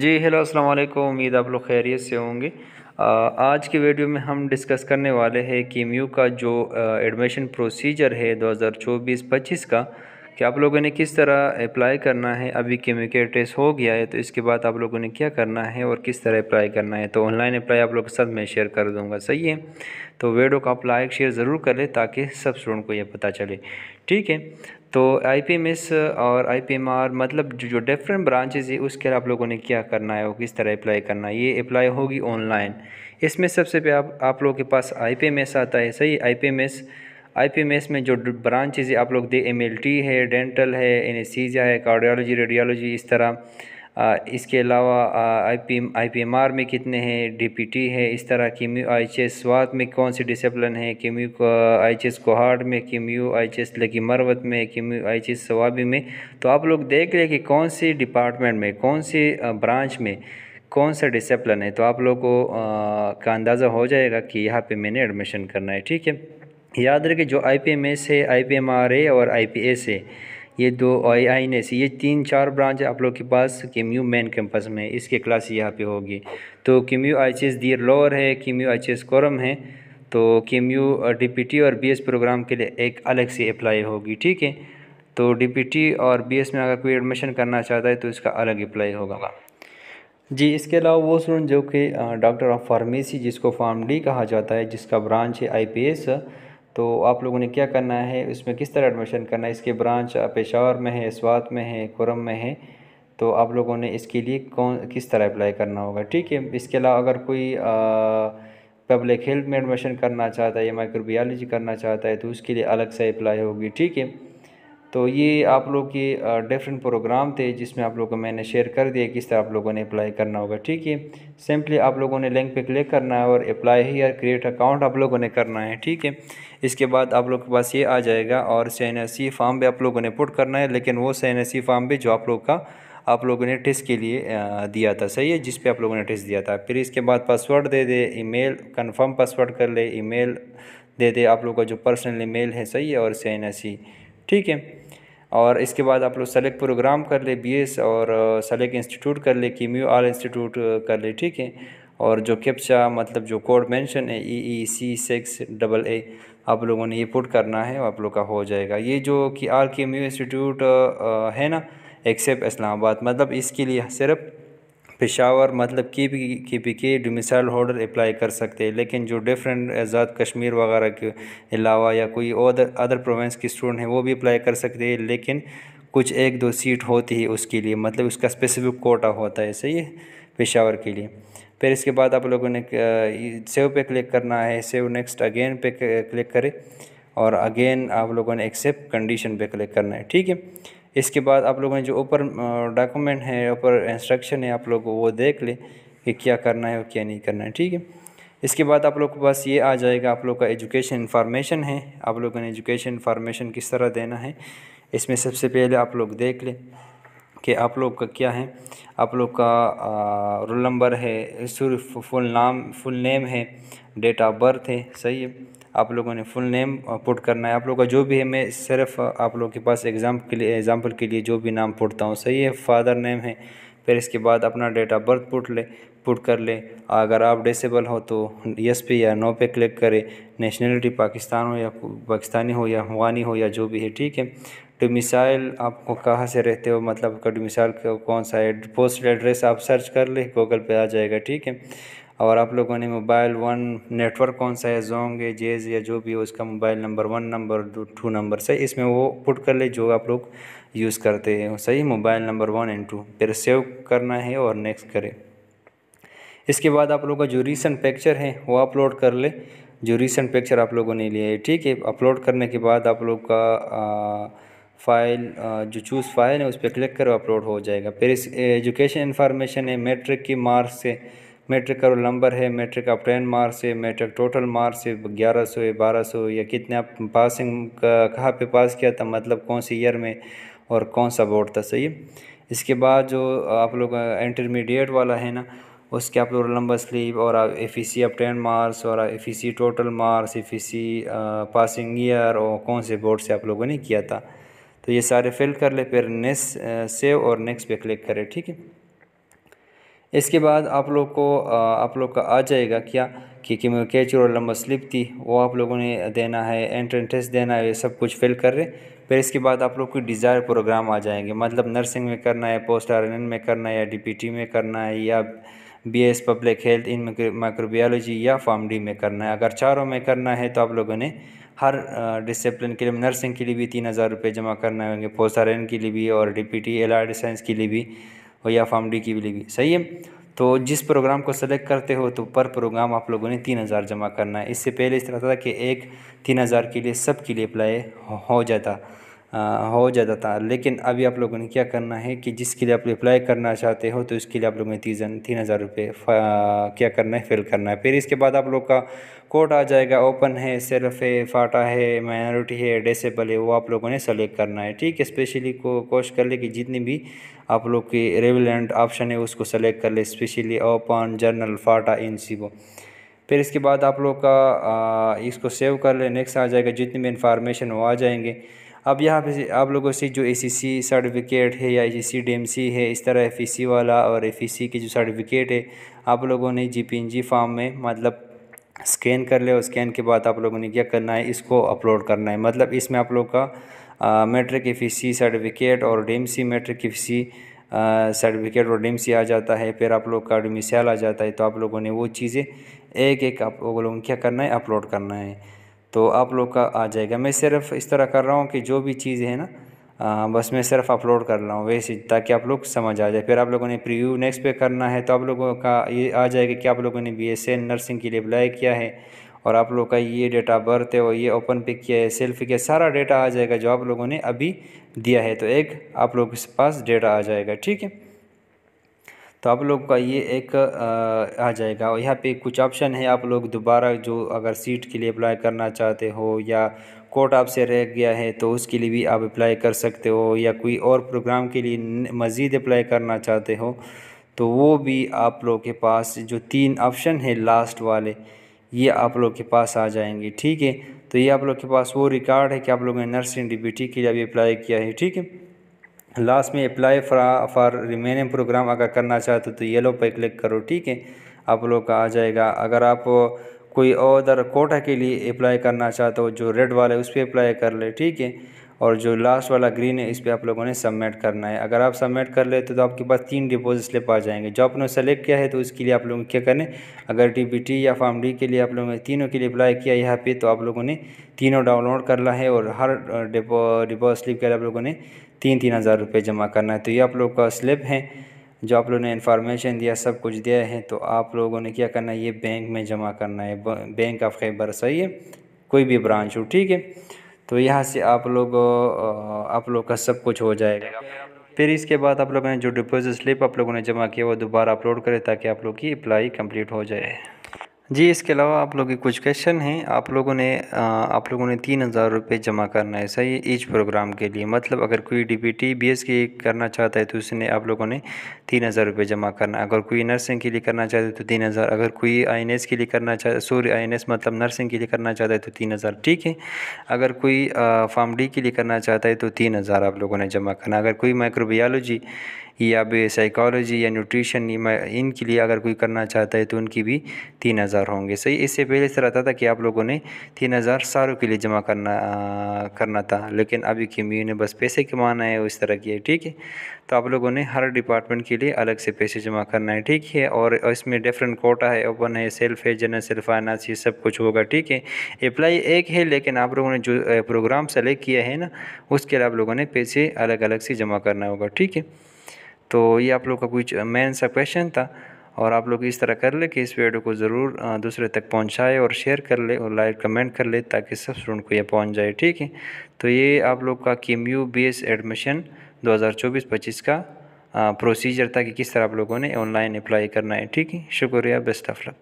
जी hello अस्सलाम वालेकुम उम्मीद आप लोग खैरियत से होंगे आज के वीडियो में हम डिस्कस करने वाले हैं कीमियो का जो एडमिशन प्रोसीजर है 2024-25 का कि आप लोगों ने किस तरह अप्लाई करना है अभी कीमियो के टेस्ट हो गया है तो इसके बाद आप लोगों ने क्या करना है और किस तरह अप्लाई करना है तो ऑनलाइन अप्लाई आप लोग के साथ मैं शेयर कर दूँगा सही है तो वीडियो को आप लाइक शेयर ज़रूर करें ताकि सब स्टूडेंट को यह पता चले ठीक है तो आई पी एम एस और आई पी एम आर मतलब जो जो डिफरेंट ब्रांचेज़ है उसके लिए आप लोगों ने क्या करना है और किस तरह अप्लाई करना है ये अप्लाई होगी ऑनलाइन इसमें सबसे पहले आप आप लोगों के पास आई पी एम एस आता है सही I P M S I P M S में जो ब्रांचेज आप लोग दे एम एल टी है डेंटल है एनेस्थीसिया है कार्डियोलॉजी रेडियोलॉजी इस तरह इसके अलावा I P I P M R में कितने हैं डी पी टी है इस तरह किम्यू आई ची स्वाद में कौन से डिसिप्लिन है किम्यू आई एच एस कोहाड़ में किम्यू आई ची एस मरवत में किम्यू आई ची एस सवाबी में तो आप लोग देख लें कि कौन से डिपार्टमेंट में कौन से ब्रांच में कौन सा डिसिप्लिन है तो आप लोग को का अंदाज़ा हो जाएगा कि यहाँ पे मैंने एडमिशन करना है ठीक है याद रखें जो आई पी एम एस है I P M R A और आई पी एस है ये दो आई आई एन एस ये तीन चार ब्रांच आप लोग के पास केम्यू मेन कैंपस में इसके क्लास यहाँ पे होगी तो केम्यू आई सी एस दियर लोअर है केम्यू आई सी एस कोरम है तो केम्यू डी और बी एस प्रोग्राम के लिए एक अलग से अप्लाई होगी ठीक है तो डी और बी में अगर कोई एडमिशन करना चाहता है तो इसका अलग अप्लाई होगा जी इसके अलावा वो स्टूडेंट जो कि डॉक्टर ऑफ फार्मेसी जिसको फार्म डी कहा जाता है जिसका ब्रांच है आई पी एस तो आप लोगों ने क्या करना है इसमें किस तरह एडमिशन करना है इसके ब्रांच पेशावर में है स्वात में है खुरम में है तो आप लोगों ने इसके लिए कौन किस तरह अप्लाई करना होगा ठीक है इसके अलावा अगर कोई पब्लिक हेल्थ में एडमिशन करना चाहता है या माइक्रोबियालॉजी करना चाहता है तो उसके लिए अलग से अप्लाई होगी ठीक है तो ये आप लोग के डिफरेंट प्रोग्राम थे जिसमें आप लोगों को मैंने शेयर कर दिया किस तरह आप लोगों ने अप्लाई करना होगा ठीक है सिंपली आप लोगों ने लिंक पे क्लिक करना है और अप्लाई या क्रिएट अकाउंट आप लोगों ने करना है ठीक है इसके बाद आप लोग के पास ये आ जाएगा और सी फॉर्म भी आप लोगों ने पुट करना है लेकिन वो सी फॉर्म भी जो आप लोग का आप लोगों ने टेस्ट के लिए दिया था सही है जिस पे आप लोगों ने टेस्ट दिया था फिर इसके बाद पासवर्ड दे दे ईमेल कंफर्म पासवर्ड कर ले ईमेल दे दे आप लोग का जो पर्सनल ईमेल है सही है और सी ठीक है और इसके बाद आप लोग सेलेक्ट प्रोग्राम कर ले बीएस और सेलेक्ट इंस्टीट्यूट कर ले कीम्यू आल इंस्टीट्यूट कर ले ठीक है और जो कैप्चा मतलब जो कोड मेंशन है ई ई सी सिक्स डबल ए आप लोगों ने ये पुट करना है आप लोग का हो जाएगा ये जो कि आर के एम यू इंस्टीट्यूट है ना एक्सेप्ट इस्लामाबाद मतलब इसके लिए सिर्फ पेशावर मतलब की भी की भी के डोमिसाइल होल्डर अप्लाई कर सकते हैं लेकिन जो डिफरेंट आज़ाद कश्मीर वगैरह के अलावा या कोई अदर अदर प्रोवेंस के स्टूडेंट हैं वो भी अप्लाई कर सकते हैं लेकिन कुछ एक दो सीट होती है उसके लिए मतलब उसका स्पेसिफिक कोटा होता है सही है पेशावर के लिए फिर इसके बाद आप लोगों ने सेव पे क्लिक करना है सेव नेक्स्ट अगेन पे क्लिक करें और अगेन आप लोगों ने एक्सेप्ट कंडीशन पे क्लिक करना है ठीक है इसके बाद आप लोगों ने जो ऊपर डॉक्यूमेंट है ऊपर इंस्ट्रक्शन है आप लोग को वो देख ले कि क्या करना है और क्या नहीं करना है ठीक है इसके बाद आप लोग के पास ये आ जाएगा आप लोग का एजुकेशन इन्फॉर्मेशन है आप लोगों ने एजुकेशन इन्फॉर्मेशन किस तरह देना है इसमें सबसे पहले आप लोग देख लें कि आप लोग का क्या है आप लोग का रोल नंबर है सिर्फ फुल नाम फुल नेम है डेट ऑफ बर्थ है सही है आप लोगों ने फुल नेम पुट करना है आप लोग का जो भी है मैं सिर्फ आप लोगों के पास एग्ज़ाम के लिए एग्ज़ाम्पल के लिए जो भी नाम पुटता हूँ सही है फादर नेम है फिर इसके बाद अपना डेट ऑफ बर्थ पुट ले पुट कर ले अगर आप डिसेबल हो तो यस पे या नो पे क्लिक करें नेशनलिटी पाकिस्तान हो या पाकिस्तानी हो या अफगानी हो या जो भी है ठीक है डोमिसाइल आपको कहाँ से रहते हो मतलब का डोमिसाइल कौन सा है पोस्ट एड्रेस आप सर्च कर ले गूगल पे आ जाएगा ठीक है और आप लोगों ने मोबाइल वन नेटवर्क कौन सा है जोंग है जेज या जो भी हो उसका mobile number one number two number से इसमें वो पुट कर ले जो आप लोग यूज़ करते हैं सही mobile number one and two फिर सेव करना है और नेक्स्ट करें इसके बाद आप लोगों का जो रिसेंट पिक्चर है वो अपलोड कर ले जो रिसेंट पिक्चर आप लोगों ने लिया है ठीक है अपलोड करने के बाद आप लोग का फाइल जो चूज़ फाइल है उस पर क्लिक करो अपलोड हो जाएगा फिर इस एजुकेशन इन्फॉर्मेशन है मेट्रिक की मार्क्स से मेट्रिक का नंबर है मेट्रिक आप टेन मार्क्स है मेट्रिक टोटल मार्क्स है ग्यारह सौ है बारह सौ या कितने आप पासिंग कहाँ पे पास किया था मतलब कौन से ईयर में और कौन सा बोर्ड था सही इसके बाद जो आप लोग इंटरमीडिएट वाला है ना उसके आप लोग नंबर स्लीव और एफ ई सी आप टेन मार्क्स और F E C total marks F E C passing year और कौन से बोर्ड से आप लोगों ने किया था तो ये सारे फिल कर ले फिर नेक्स्ट सेव और नेक्स्ट पे क्लिक करें ठीक है इसके बाद आप लोग को आप लोग का आ जाएगा क्या कि कैचर और लंबा स्लिप थी वो आप लोगों ने देना है एंट्रेंस टेस्ट देना है सब कुछ फिल कर रहे फिर इसके बाद आप लोग को डिज़ायर प्रोग्राम आ जाएंगे मतलब नर्सिंग में करना है पोस्ट आर में करना है या डी में करना है या B S public health in microbiology या फार्मडी में करना है अगर चारों में करना है तो आप लोगों ने हर डिसिप्लिन के लिए नर्सिंग के लिए भी तीन हज़ार रुपये जमा करना होंगे पोस्ट आर के लिए भी और D P T L R science के लिए भी हो या फार्म डी की भी भी सही है तो जिस प्रोग्राम को सेलेक्ट करते हो तो पर प्रोग्राम आप लोगों ने तीन हज़ार जमा करना है इससे पहले इस तरह था कि एक तीन हज़ार के लिए सब के लिए अप्लाई हो जाता हो जाता था लेकिन अभी आप लोगों ने क्या करना है कि जिसके लिए आप अप्लाई करना चाहते हो तो इसके लिए आप लोगों ने तीन तीन हज़ार रुपये क्या करना है फिल करना है फिर इसके बाद आप लोग का कोड आ जाएगा ओपन है सेल्फ है फाटा है माइनॉरिटी है डिसेबल है वो आप लोगों ने सेलेक्ट करना है ठीक है स्पेशली को कोशिश कर ले कि जितनी भी आप लोग की रेविलेंट ऑप्शन है उसको सेलेक्ट कर ले specially open general FATA in सीबो फिर इसके बाद आप लोग का इसको सेव कर ले नेक्स्ट आ जाएगा जितनी भी इंफॉर्मेशन वो आ जाएंगे अब यहाँ पे आप लोगों से जो ए सर्टिफिकेट है या ए सी है इस तरह एफ e वाला और एफ e की जो सर्टिफिकेट है आप लोगों ने जी फॉर्म में मतलब स्कैन कर ले और स्कैन के बाद आप लोगों ने क्या करना है इसको अपलोड करना है मतलब इसमें आप लोग का मेट्रिक एफ सर्टिफिकेट और डी मेट्रिक एफ सर्टिफिकेट और डी आ जाता है फिर आप लोग का डोमिसल आ जाता है तो आप लोगों ने वो चीज़ें एक एक आप लोगों ने क्या करना है अपलोड करना है तो आप लोग का आ जाएगा मैं सिर्फ इस तरह कर रहा हूँ कि जो भी चीज़ है ना आ, बस मैं सिर्फ अपलोड कर रहा हूँ वैसे ताकि आप लोग समझ आ जाए फिर आप लोगों ने प्रीव्यू नेक्स्ट पे करना है तो आप लोगों का ये आ जाएगा कि आप लोगों ने बी एस नर्सिंग के लिए अप्लाई किया है और आप लोग का ये डेटा ऑफ बर्थ है और ये ओपन पे किया है सेल्फी किया सारा डेटा आ जाएगा जो आप लोगों ने अभी दिया है तो एक आप लोग के पास डेटा आ जाएगा ठीक है तो आप लोग का ये एक आ जाएगा और यहाँ पे कुछ ऑप्शन है आप लोग दोबारा जो अगर सीट के लिए अप्लाई करना चाहते हो या कोर्ट आपसे रह गया है तो उसके लिए भी आप अप्लाई कर सकते हो या कोई और प्रोग्राम के लिए मज़ीद अप्लाई करना चाहते हो तो वो भी आप लोग के पास जो तीन ऑप्शन है लास्ट वाले ये आप लोग के पास आ जाएंगे ठीक है तो ये आप लोग के पास वो रिकॉर्ड है कि आप लोगों ने नर्सिंग डी के लिए अभी अप्लाई किया है ठीक है लास्ट में अप्लाई फॉर रिमेनिंग प्रोग्राम अगर करना चाहते हो तो येलो पर क्लिक करो ठीक है आप लोग का आ जाएगा अगर आप कोई अदर कोटा के लिए अप्लाई करना चाहते हो जो रेड वाला है उस पर अप्लाई कर ले ठीक है और जो लास्ट वाला ग्रीन है इस पर आप लोगों ने सबमिट करना है अगर आप सबमिट कर लेते तो आपके पास तीन डिपोजिट स्लिप आ जाएंगे जो आपने सेलेक्ट किया है तो उसके लिए आप लोगों क्या करें अगर टी या फॉर्म डी के लिए आप लोगों ने तीनों के लिए अप्लाई किया यहाँ पे तो आप लोगों ने तीनों डाउनलोड करना है और हर डिपो डिपोजिट स्लिप के लिए आप लोगों ने तीन तीन हज़ार रुपये जमा करना है तो ये आप लोग का स्लिप है जो आप लोगों ने इन्फॉर्मेशन दिया सब कुछ दिया है तो आप लोगों ने क्या करना है ये बैंक में जमा करना है बैंक ऑफ खैबर सही है कोई भी ब्रांच हो ठीक है तो यहाँ से आप लोग आप लोग का सब कुछ हो जाएगा फिर इसके बाद आप लोगों ने जो डिपॉजिट स्लिप आप लोगों ने जमा किया वो दोबारा अपलोड करें ताकि आप लोग की अप्लाई कंप्लीट हो जाए जी इसके अलावा आप लोग के कुछ क्वेश्चन हैं आप लोगों ने आप लोगों ने तीन हज़ार रुपये जमा करना है सही ईच प्रोग्राम के लिए मतलब अगर कोई डीपीटी बीएसके करना चाहता है तो उसने आप लोगों ने तीन हज़ार रुपये जमा करना अगर कोई नर्सिंग के लिए करना चाहता है तो तीन हज़ार अगर कोई आईएनएस के लिए करना चाह सॉरी एस मतलब नर्सिंग के लिए करना चाहता है तो तीन हज़ार ठीक है अगर कोई फार्म डी के लिए करना चाहता है तो तीन हज़ार आप लोगों ने जमा करना अगर कोई माइक्रोबियालॉजी या भी साइकोलॉजी या न्यूट्रिशन इनके लिए अगर कोई करना चाहता है तो उनकी भी तीन हज़ार होंगे सही इससे पहले से रहता था कि आप लोगों ने तीन हज़ार सारों के लिए जमा करना आ, करना था लेकिन अभी केमियो ने बस पैसे कमाना है उस तरह की है ठीक है तो आप लोगों ने हर डिपार्टमेंट के लिए अलग से पैसे जमा करना है ठीक है और इसमें डिफरेंट कोटा है ओपन है सेल्फ है जनरल सेल्फ फाइनेंस ये सब कुछ होगा ठीक है अप्लाई एक है लेकिन आप लोगों ने जो प्रोग्राम सेलेक्ट किया है ना उसके लिए आप लोगों ने पैसे अलग अलग से जमा करना होगा ठीक है तो ये आप लोग का कुछ मेन सा क्वेश्चन था और आप लोग इस तरह कर ले कि इस वीडियो को ज़रूर दूसरे तक पहुंचाए और शेयर कर ले और लाइक कमेंट कर ले ताकि सब स्टूडेंट को ये पहुंच जाए ठीक है तो ये आप लोग का किम यू बी एस एडमिशन 2024-25 का प्रोसीजर था कि किस तरह आप लोगों ने ऑनलाइन अप्लाई करना है ठीक है शुक्रिया बेस्ट ऑफ लक